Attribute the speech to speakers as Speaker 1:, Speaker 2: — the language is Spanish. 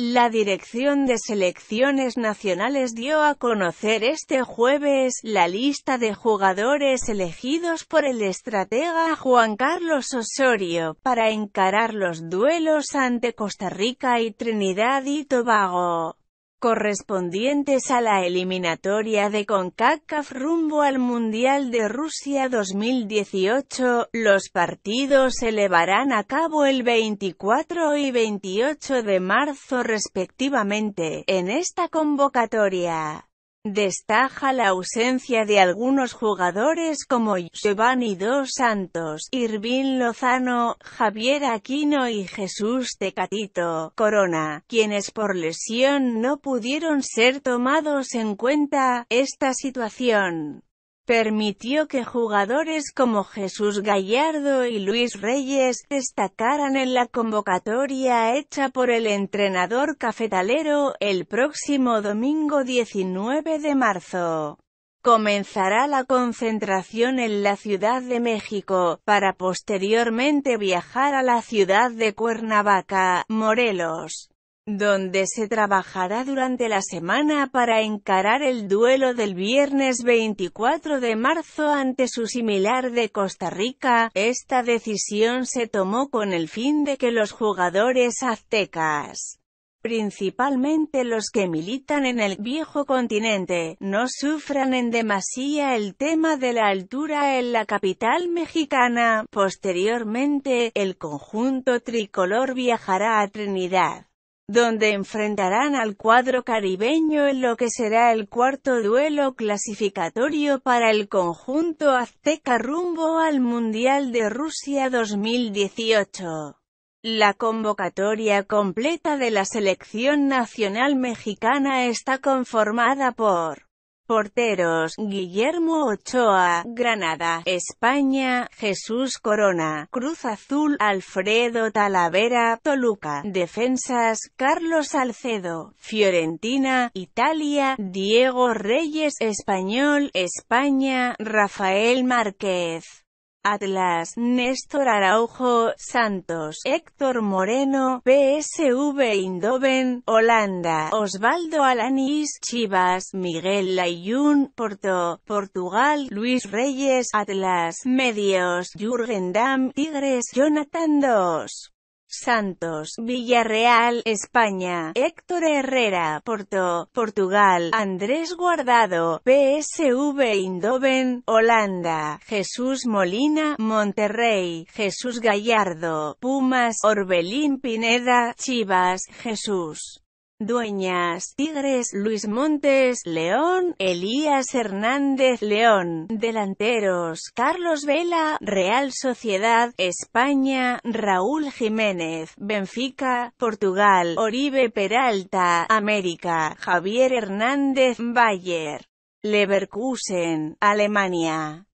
Speaker 1: La Dirección de Selecciones Nacionales dio a conocer este jueves la lista de jugadores elegidos por el estratega Juan Carlos Osorio para encarar los duelos ante Costa Rica y Trinidad y Tobago correspondientes a la eliminatoria de CONCACAF rumbo al Mundial de Rusia 2018. Los partidos se llevarán a cabo el 24 y 28 de marzo respectivamente, en esta convocatoria. Destaja la ausencia de algunos jugadores como Giovanni Dos Santos, Irvin Lozano, Javier Aquino y Jesús Tecatito Corona, quienes por lesión no pudieron ser tomados en cuenta. Esta situación permitió que jugadores como Jesús Gallardo y Luis Reyes destacaran en la convocatoria hecha por el entrenador cafetalero el próximo domingo 19 de marzo. Comenzará la concentración en la Ciudad de México, para posteriormente viajar a la ciudad de Cuernavaca, Morelos donde se trabajará durante la semana para encarar el duelo del viernes 24 de marzo ante su similar de Costa Rica. Esta decisión se tomó con el fin de que los jugadores aztecas principalmente los que militan en el viejo continente, no sufran en demasía el tema de la altura en la capital mexicana. Posteriormente, el conjunto tricolor viajará a Trinidad donde enfrentarán al cuadro caribeño en lo que será el cuarto duelo clasificatorio para el conjunto azteca rumbo al Mundial de Rusia 2018. La convocatoria completa de la selección nacional mexicana está conformada por Porteros, Guillermo Ochoa, Granada, España, Jesús Corona, Cruz Azul, Alfredo Talavera, Toluca, Defensas, Carlos Salcedo, Fiorentina, Italia, Diego Reyes, Español, España, Rafael Márquez. Atlas, Néstor Araujo, Santos, Héctor Moreno, PSV Indoven, Holanda, Osvaldo Alanis, Chivas, Miguel Layun, Porto, Portugal, Luis Reyes, Atlas, Medios, Jürgen Dam, Tigres, Jonathan Dos. Santos, Villarreal, España, Héctor Herrera, Porto, Portugal, Andrés Guardado, PSV Indoven, Holanda, Jesús Molina, Monterrey, Jesús Gallardo, Pumas, Orbelín Pineda, Chivas, Jesús. Dueñas, Tigres, Luis Montes, León, Elías Hernández, León, delanteros, Carlos Vela, Real Sociedad, España, Raúl Jiménez, Benfica, Portugal, Oribe Peralta, América, Javier Hernández, Bayer, Leverkusen, Alemania.